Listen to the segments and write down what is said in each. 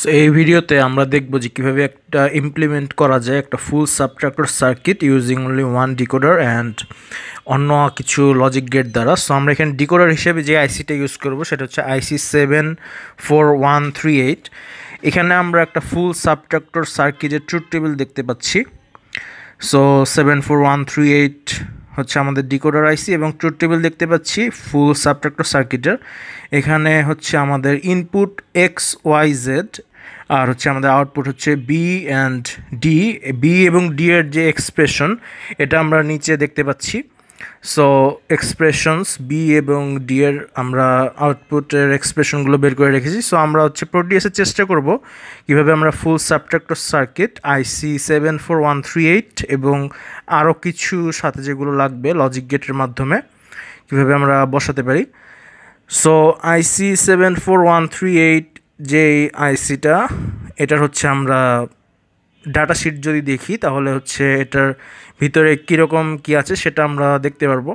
so এই ভিডিওতে আমরা দেখব যে কীভাবে একটা ইমপ্লিমেন্ট করা যায় একটা full subtractor circuit using only one decoder and অন্য কিছু লজিক গেট দ্বারা সো আমরা এখানে ডিকোডার হিসেবে যে আইসিটা ইউজ করব সেটা হচ্ছে IC seven four one three eight এখানে আমরা একটা ফুল সাবট্রাক্টর সার্কিটের ট্রুথ টেবিল দেখতে পাচ্ছি so seven four one three eight হচ্ছে আমাদের ডিকোডার আইসি এবং ট্রুথ টেবিল দেখতে পাচ্ছি ফুল সাবট্রাক্টর সার্কিটের এখানে হচ্ছে আমাদের ইনপুট এক্স ওয়াই জেড আর হচ্ছে আমাদের আউটপুট হচ্ছে বি অ্যান্ড ডি বি এবং ডি এর যে এক্সপ্রেশন এটা আমরা নিচে দেখতে পাচ্ছি সো এক্সপ্রেশনস বি এবং ডি এর আমরা আউটপুটের এক্সপ্রেশনগুলো বের করে রেখেছি সো আমরা হচ্ছে প্রোডিএসের চেষ্টা করব কিভাবে আমরা full subtractor circuit IC seven four one three eight এবং আরও কিছু সাথে যেগুলো লাগবে লজিক গেটের মাধ্যমে কিভাবে আমরা বসাতে পারি so IC seven four one three eight যে আইসিটা এটার হচ্ছে আমরা ডাটা শিট যদি দেখি তাহলে হচ্ছে এটার ভিতরে কীরকম কি আছে সেটা আমরা দেখতে পারবো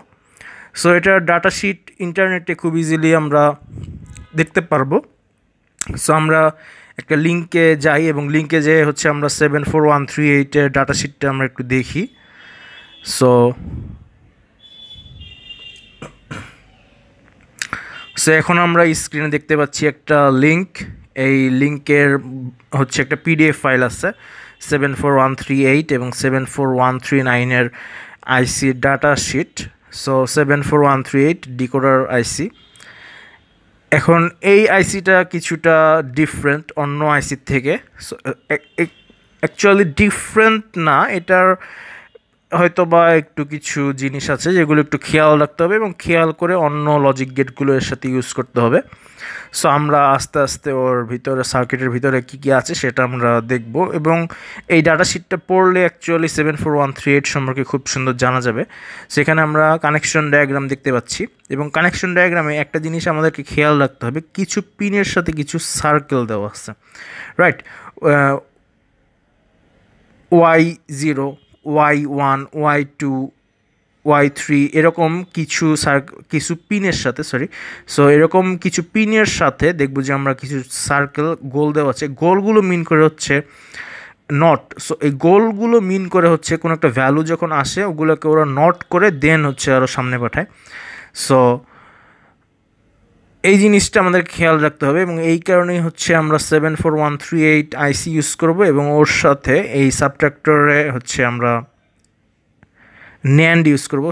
সো এটার ডাটা শিট ইন্টারনেটে খুব ইজিলি আমরা দেখতে পারবো সো আমরা একটা লিঙ্কে যাই এবং লিঙ্কে যেয়ে হচ্ছে আমরা সেভেন ফোর ওয়ান থ্রি এইটের ডাটা শিটটা আমরা একটু দেখি সো সো এখন আমরা স্ক্রিনে দেখতে পাচ্ছি একটা লিঙ্ক এই লিঙ্কের হচ্ছে একটা পিডিএফ ফাইল আছে seven four one three eight এবং সেভেন ফোর ওয়ান থ্রি নাইনের IC data sheet so seven four one three eight decoder IC এখন এই আইসিটা কিছুটা ডিফারেন্ট অন্য আইসির থেকে সো অ্যাকচুয়ালি ডিফারেন্ট না এটার হয়তো বা একটু কিছু জিনিস আছে যেগুলো একটু খেয়াল রাখতে হবে এবং খেয়াল করে অন্য লজিক গেটগুলো এর সাথে ইউজ করতে হবে সো আমরা আস্তে আস্তে ওর ভিতরে সার্কিটের ভিতরে কী কী আছে সেটা আমরা দেখব এবং এই ডাটা শিটটা পড়লে actually seven four one three eight সম্পর্কে খুব সুন্দর জানা যাবে সেখানে আমরা কানেকশন ডায়াগ্রাম দেখতে পাচ্ছি এবং কানেকশন ডায়াগ্রামে একটা জিনিস আমাদেরকে খেয়াল রাখতে হবে কিছু পিনের সাথে কিছু সার্কেল দেওয়া আছে right Y zero Y one Y two Y three এরকম কিছু কিছু পিনের সাথে সরি সো এরকম কিছু পিনের সাথে দেখব যে আমরা কিছু সার্কেল গোল দেওয়া আছে গোলগুলো মিন করে হচ্ছে নট সো এই গোলগুলো মিন করে হচ্ছে কোনো একটা ভ্যালু যখন আসে ওগুলোকে ওরা নট করে দেন হচ্ছে আরও সামনে পাঠায় সো এই জিনিসটা আমাদের খেয়াল রাখতে হবে এবং এই কারণেই হচ্ছে আমরা seven four one three eight IC use করবো এবং ওর সাথে এই সাবট্রাক্টরে হচ্ছে আমরা ন্যান্ড ইউজ করবো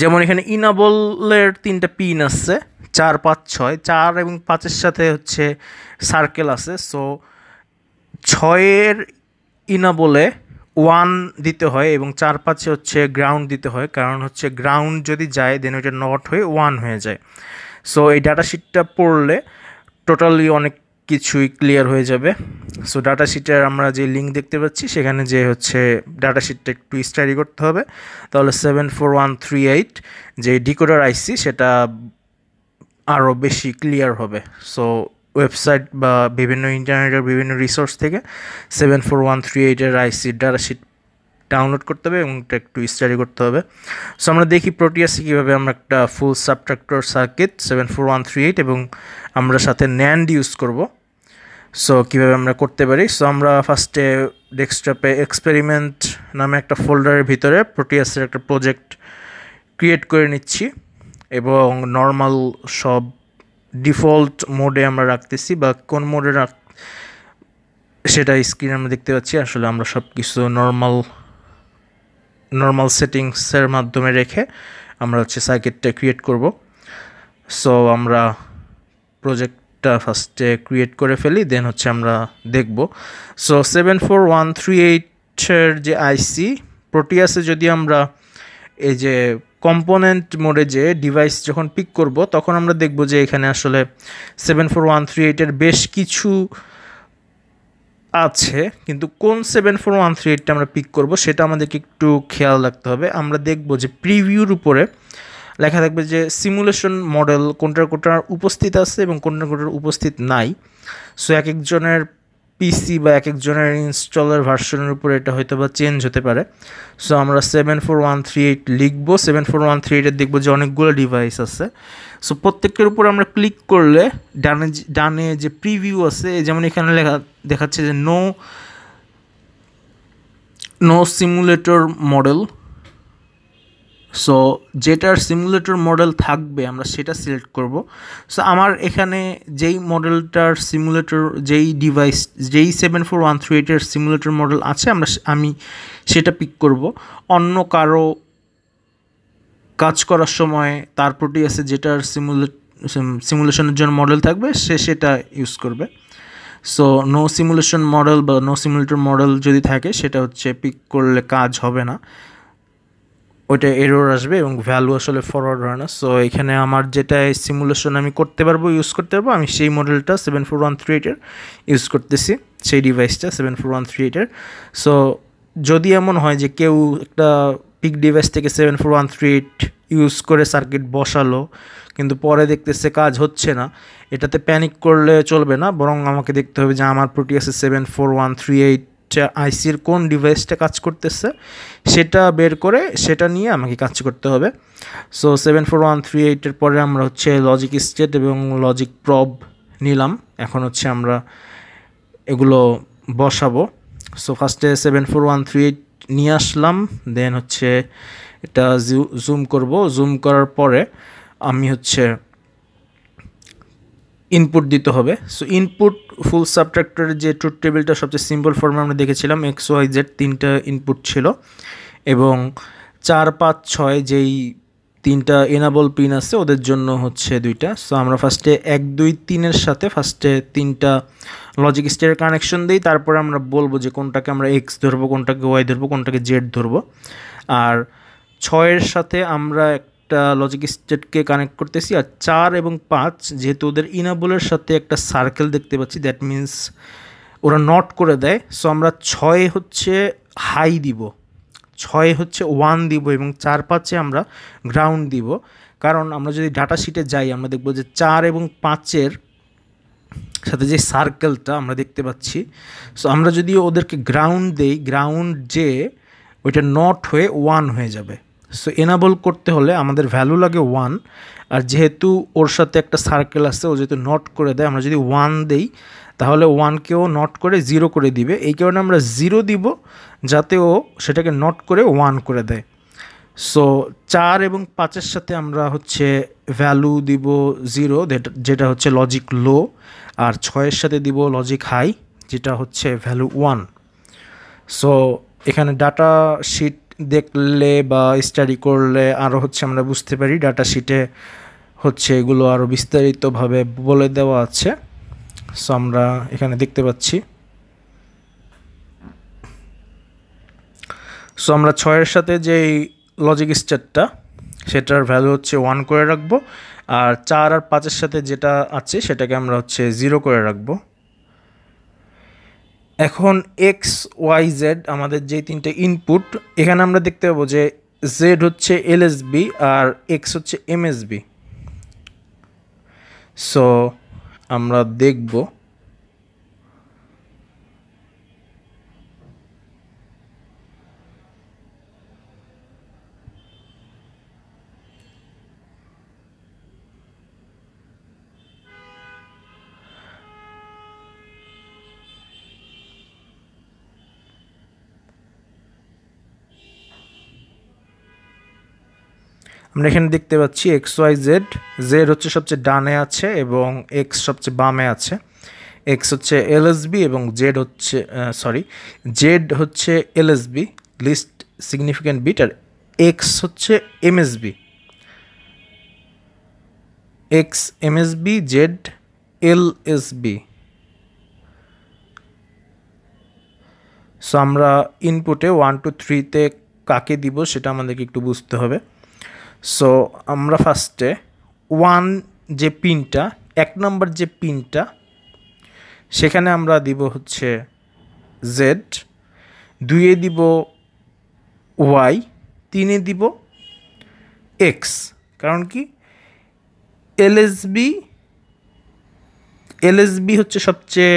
যেমন এখানে ইনাবলের তিনটা পিন আছে চার পাঁচ ছয় চার এবং পাঁচের সাথে হচ্ছে সার্কেল আছে সো ছয়ের ইনাবলে ওয়ান দিতে হয় এবং চার পাঁচে হচ্ছে গ্রাউন্ড দিতে হয় কারণ হচ্ছে গ্রাউন্ড যদি যায় দেন ওইটা নট হয়ে ওয়ান হয়ে যায় সো এই ডাটা শিটটা পড়লে টোটালি অনেক কিছুই ক্লিয়ার হয়ে যাবে সো ডাটা শিটের আমরা যে লিঙ্ক দেখতে পাচ্ছি সেখানে যে হচ্ছে ডাটা শিটটা একটু স্টাডি করতে হবে তাহলে seven four one three eight যে ডিকোডার আইসি সেটা আরও বেশি ক্লিয়ার হবে সো ওয়েবসাইট বা বিভিন্ন ইন্টারনেটের বিভিন্ন রিসোর্স থেকে সেভেন ফোর ওয়ান থ্রি এইটের আইসির ডাটা শিট ডাউনলোড করতে হবে এবং এটা একটু স্টাডি করতে হবে সো আমরা দেখি প্রোটিয়াসে কীভাবে আমরা একটা full subtractor circuit seven four one three eight এবং আমরা সাথে ন্যান্ড ইউজ করব সো কীভাবে আমরা করতে পারি সো আমরা ফার্স্টে ডেস্কটপে এক্সপেরিমেন্ট নামে একটা ফোল্ডারের ভিতরে প্রোটিয়াসের একটা প্রজেক্ট ক্রিয়েট করে নিচ্ছি এবং নর্মাল সব ডিফল্ট মোডে আমরা রাখতেছি বা কোন মোডে রাখ সেটা স্ক্রিনে আমরা দেখতে পাচ্ছি আসলে আমরা সব কিছু নর্মাল নর্মাল সেটিংসের মাধ্যমে রেখে আমরা হচ্ছে সার্কিটটা ক্রিয়েট করব সো আমরা প্রজেক্টটা ফার্স্টে ক্রিয়েট করে ফেলি দেন হচ্ছে আমরা দেখব so seven four one three এইটের যে আইসি প্রোটিয়াসে যদি আমরা এই যে কম্পোনেন্ট মোডে যে ডিভাইস যখন পিক করব তখন আমরা দেখব যে এখানে আসলে সেভেন ফোর ওয়ান থ্রি এইটের বেশ কিছু আছে কিন্তু কোন সেভেন ফোর ওয়ান থ্রি এইটটা আমরা পিক করবো সেটা আমাদেরকে একটু খেয়াল রাখতে হবে আমরা দেখব যে প্রিভিউর উপরে লেখা থাকবে যে সিমুলেশন মডেল কোনটার কোনটার উপস্থিত আছে এবং কোনটার কোনটার উপস্থিত নাই সো এক একজনের পিসি বা এক একজনের ইনস্টলার ভার্সনের উপরে এটা হয়তো বা চেঞ্জ হতে পারে সো আমরা seven four one three eight লিখবো সেভেন ফোর ওয়ান থ্রি এইটের দেখবো যে অনেকগুলো ডিভাইস আছে সো প্রত্যেকের উপর আমরা ক্লিক করলে ডানে ডানে যে প্রিভিউ আছে যেমন এখানে লেখা দেখাচ্ছে যে no no simulator model so যেটার সিমুলেটর মডেল থাকবে আমরা সেটা সিলেক্ট করব সো আমার এখানে যেই মডেলটার সিমুলেটর যেই ডিভাইস যেই সেভেন ফোর ওয়ান থ্রি এইটের সিমুলেটর মডেল আছে আমরা আমি সেটা পিক করব অন্য কারো কাজ করার সময় তার আছে যেটার সিমুলে সিমুলেশনের জন্য মডেল থাকবে সে সেটা ইউজ করবে সো নো সিমুলেশন মডেল বা নো সিমুলেটর মডেল যদি থাকে সেটা হচ্ছে পিক করলে কাজ হবে না ওইটা এরোর আসবে এবং ভ্যালু আসলে ফরওয়ার্ড হয় না সো এখানে আমার যেটা সিমুলেশন আমি করতে পারবো ইউজ করতে পারবো আমি সেই মডেলটা সেভেন ফোর ওয়ান থ্রি এইটের ইউজ করতেছি সেই ডিভাইসটা সেভেন ফোর ওয়ান থ্রি এইটের সো যদি এমন হয় যে কেউ একটা পিক ডিভাইস থেকে seven four one three eight use করে সার্কিট বসালো কিন্তু পরে দেখতেছে কাজ হচ্ছে না এটাতে প্যানিক করলে চলবে না বরং আমাকে দেখতে হবে যে আমার আছে seven four one three eight আইসির কোন ডিভাইসটা কাজ করতেছে সেটা বের করে সেটা নিয়ে আমাকে কাজ করতে হবে so seven four one three এইটের পরে আমরা হচ্ছে লজিক স্টেট এবং লজিক প্রব নিলাম এখন হচ্ছে আমরা এগুলো বসাবো সো ফার্স্টে seven four one three eight নিয়ে আসলাম দেন হচ্ছে এটা জুম করব জুম করার পরে আমি হচ্ছে ইনপুট দিতে হবে সো ইনপুট ফুল সাবট্রাক্টরের যে ট্রুথ টেবিলটা সবচেয়ে সিম্পল ফর্মে আমরা দেখেছিলাম এক্স ওয়াই জেড তিনটা ইনপুট ছিল এবং চার পাঁচ ছয় যেই তিনটা এনাবল পিন আছে ওদের জন্য হচ্ছে দুইটা সো আমরা ফার্স্টে এক দুই তিনের সাথে ফার্স্টে তিনটা লজিক স্টের কানেকশন দিই তারপর আমরা বলবো যে কোনটাকে আমরা এক্স ধরবো কোনটাকে ওয়াই ধরবো কোনটাকে জেড ধরবো আর ছয়ের সাথে আমরা একটা লজিক স্টেটকে কানেক্ট করতেছি আর চার এবং পাঁচ যেহেতু ওদের ইনাবলের সাথে একটা সার্কেল দেখতে পাচ্ছি দ্যাট মিন্স ওরা নট করে দেয় সো আমরা ছয় হচ্ছে হাই দিব ছয় হচ্ছে ওয়ান দিব এবং চার পাঁচে আমরা গ্রাউন্ড দিব কারণ আমরা যদি ডাটা শিটে যাই আমরা দেখব যে চার এবং পাঁচের সাথে যে সার্কেলটা আমরা দেখতে পাচ্ছি সো আমরা যদি ওদেরকে গ্রাউন্ড দেই গ্রাউন্ড যে ওইটা নট হয়ে ওয়ান হয়ে যাবে সো এনাবল করতে হলে আমাদের ভ্যালু লাগে ওয়ান আর যেহেতু ওর সাথে একটা সার্কেল আছে ও যেহেতু নট করে দেয় আমরা যদি ওয়ান দেই তাহলে ওয়ানকেও নট করে জিরো করে দিবে এই কারণে আমরা জিরো দিব যাতে ও সেটাকে নট করে ওয়ান করে দেয় সো চার এবং পাঁচের সাথে আমরা হচ্ছে ভ্যালু দিব জিরো যেটা হচ্ছে লজিক লো আর ছয়ের সাথে দিব লজিক হাই যেটা হচ্ছে ভ্যালু ওয়ান সো এখানে ডাটা শিট দেখলে বা স্টাডি করলে আরও হচ্ছে আমরা বুঝতে পারি ডাটা শিটে হচ্ছে এগুলো আরও বিস্তারিতভাবে বলে দেওয়া আছে সো আমরা এখানে দেখতে পাচ্ছি সো আমরা ছয়ের সাথে যেই লজিক স্টেটটা সেটার ভ্যালু হচ্ছে ওয়ান করে রাখবো আর চার আর পাঁচের সাথে যেটা আছে সেটাকে আমরা হচ্ছে জিরো করে রাখবো এখন এক্স ওয়াই জেড আমাদের যে তিনটে ইনপুট এখানে আমরা দেখতে পাবো যে জেড হচ্ছে এলএসবি আর এক্স হচ্ছে এমএসবি সো আমরা দেখব আমরা এখানে দেখতে পাচ্ছি এক্স ওয়াই জেড জেড হচ্ছে সবচেয়ে ডানে আছে এবং এক্স সবচেয়ে বামে আছে এক্স হচ্ছে এলএসবি এবং জেড হচ্ছে সরি জেড হচ্ছে এলএসবি লিস্ট সিগনিফিক্যান্ট বিট আর এক্স হচ্ছে MSB X MSB Z LSB so আমরা ইনপুটে ওয়ান টু থ্রিতে কাকে দিব সেটা আমাদেরকে একটু বুঝতে হবে সো আমরা ফার্স্টে ওয়ান যে পিনটা এক নম্বর যে পিনটা সেখানে আমরা দিব হচ্ছে জেড দুইয়ে দিব ওয়াই তিনে দিব এক্স কারণ কি এলএসবি এলএসবি হচ্ছে সবচেয়ে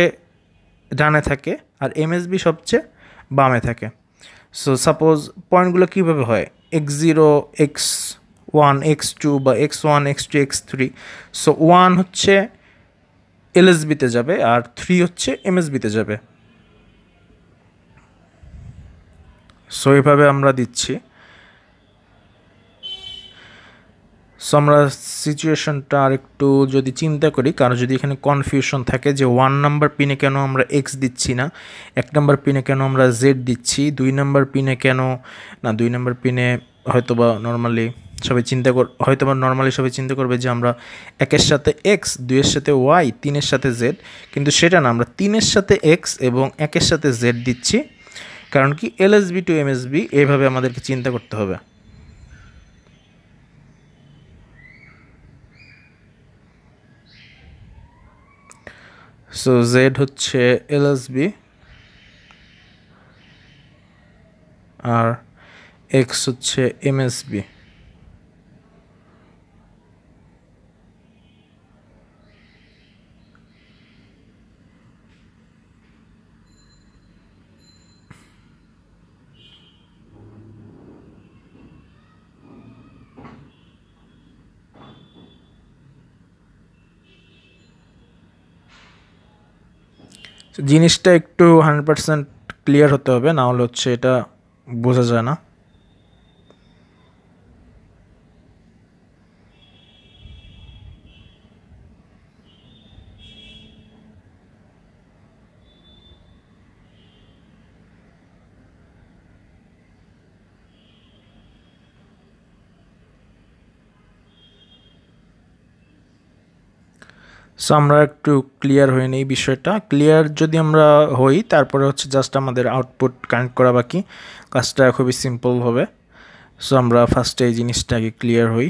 ডানে থাকে আর এমএসবি সবচেয়ে বামে থাকে সো সাপোজ পয়েন্টগুলো কীভাবে হয় X zero X one X two বা X one X two X three so one হচ্ছে এলএসবিতে যাবে আর থ্রি হচ্ছে এমএসবিতে যাবে সো এভাবে আমরা দিচ্ছি সো আমরা সিচুয়েশনটা আরেকটু যদি চিন্তা করি কারণ যদি এখানে কনফিউশন থাকে যে ওয়ান নাম্বার পিনে কেন আমরা এক্স দিচ্ছি না এক নাম্বার পিনে কেন আমরা জেড দিচ্ছি দুই নাম্বার পিনে কেন না দুই নাম্বার পিনে হয়তো বা নর্মালি সবাই চিন্তা কর হয়তো বা নর্মালি সবাই চিন্তা করবে যে আমরা একের সাথে এক্স দুইয়ের সাথে ওয়াই তিনের সাথে জেড কিন্তু সেটা না আমরা তিনের সাথে এক্স এবং একের সাথে জেড দিচ্ছি কারণ কি এলএসবি টু এমএসবি এইভাবে আমাদেরকে চিন্তা করতে হবে সো জেড হচ্ছে এলএসবি আর এক্স হচ্ছে এমএসবি জিনিসটা একটু হান্ড্রেড পার্সেন্ট ক্লিয়ার হতে হবে না হলে হচ্ছে এটা বোঝা যায় না সো আমরা একটু ক্লিয়ার হয়ে নিই বিষয়টা ক্লিয়ার যদি আমরা হই তারপরে হচ্ছে জাস্ট আমাদের আউটপুট কানেক্ট করা বাকি কাজটা খুবই সিম্পল হবে সো আমরা ফার্স্টে এই জিনিসটাকে ক্লিয়ার হই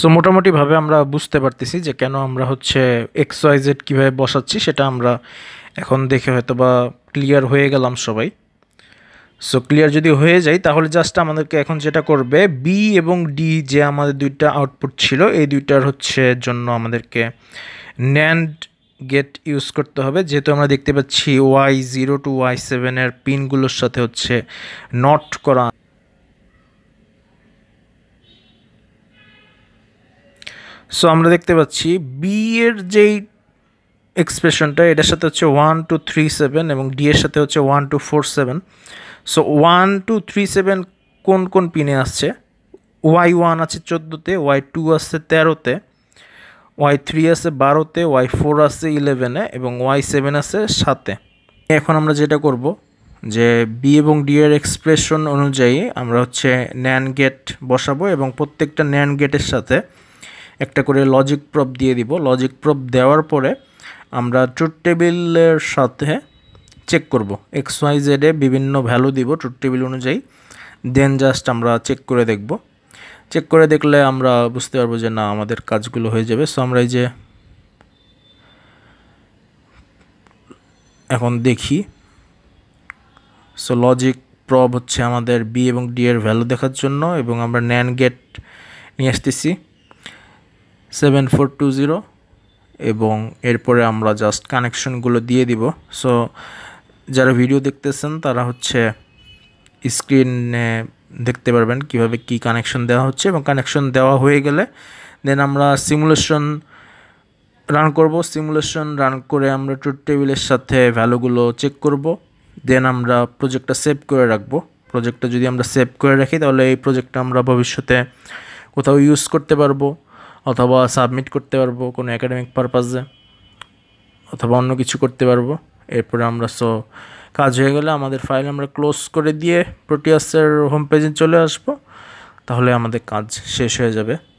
সো মোটামুটিভাবে আমরা বুঝতে পারতেছি যে কেন আমরা হচ্ছে এক্স ওয়াই জেড কীভাবে বসাচ্ছি সেটা আমরা এখন দেখে হয়তো বা ক্লিয়ার হয়ে গেলাম সবাই সো ক্লিয়ার যদি হয়ে যায় তাহলে জাস্ট আমাদেরকে এখন যেটা করবে বি এবং ডি যে আমাদের দুইটা আউটপুট ছিল এই দুইটার হচ্ছে জন্য আমাদেরকে ন্যান্ড গেট ইউজ করতে হবে যেহেতু আমরা দেখতে পাচ্ছি ওয়াই জিরো টু ওয়াই সেভেনের পিনগুলোর সাথে হচ্ছে নট করা সো আমরা দেখতে পাচ্ছি বি এর যেই এক্সপ্রেশনটা এটার সাথে হচ্ছে ওয়ান টু থ্রি সেভেন এবং ডি এর সাথে হচ্ছে one two four seven so one two three seven কোন কোন পিনে আসছে ওয়াই ওয়ান আছে চোদ্দোতে ওয়াই টু আসছে তেরোতে ওয়াই থ্রি আছে বারোতে ওয়াই ফোর আসছে ইলেভেনে এবং ওয়াই সেভেন আছে সাতে এখন আমরা যেটা করব যে বি এবং ডি এর এক্সপ্রেশন অনুযায়ী আমরা হচ্ছে ন্যান গেট বসাবো এবং প্রত্যেকটা ন্যান গেটের সাথে একটা করে লজিক প্রপ দিয়ে দিব লজিক প্রপ দেওয়ার পরে আমরা ট্রুথ টেবিলের সাথে চেক করব এক্স ওয়াই জেডে বিভিন্ন ভ্যালু দিব ট্রুথ টেবিল অনুযায়ী দেন জাস্ট আমরা চেক করে দেখব চেক করে দেখলে আমরা বুঝতে পারবো যে না আমাদের কাজগুলো হয়ে যাবে সো আমরা এই যে এখন দেখি সো লজিক প্রব হচ্ছে আমাদের বি এবং ডি এর ভ্যালু দেখার জন্য এবং আমরা ন্যান গেট নিয়ে আসতেছি সেভেন ফোর টু জিরো এবং এরপরে আমরা জাস্ট কানেকশনগুলো দিয়ে দিব সো যারা ভিডিও দেখতেছেন তারা হচ্ছে স্ক্রিনে দেখতে পারবেন কিভাবে কি কানেকশন দেওয়া হচ্ছে এবং কানেকশন দেওয়া হয়ে গেলে দেন আমরা সিমুলেশন রান করব সিমুলেশন রান করে আমরা ট্রুথ টেবিলের সাথে ভ্যালুগুলো চেক করব দেন আমরা প্রজেক্টটা সেভ করে রাখবো প্রজেক্টটা যদি আমরা সেভ করে রাখি তাহলে এই প্রজেক্টটা আমরা ভবিষ্যতে কোথাও ইউজ করতে পারবো অথবা সাবমিট করতে পারবো কোনো একাডেমিক পারপাসে অথবা অন্য কিছু করতে পারবো এরপরে আমরা সো কাজ হয়ে গেলে আমাদের ফাইল আমরা ক্লোজ করে দিয়ে প্রোটিয়াসের হোম পেজে চলে আসবো তাহলে আমাদের কাজ শেষ হয়ে যাবে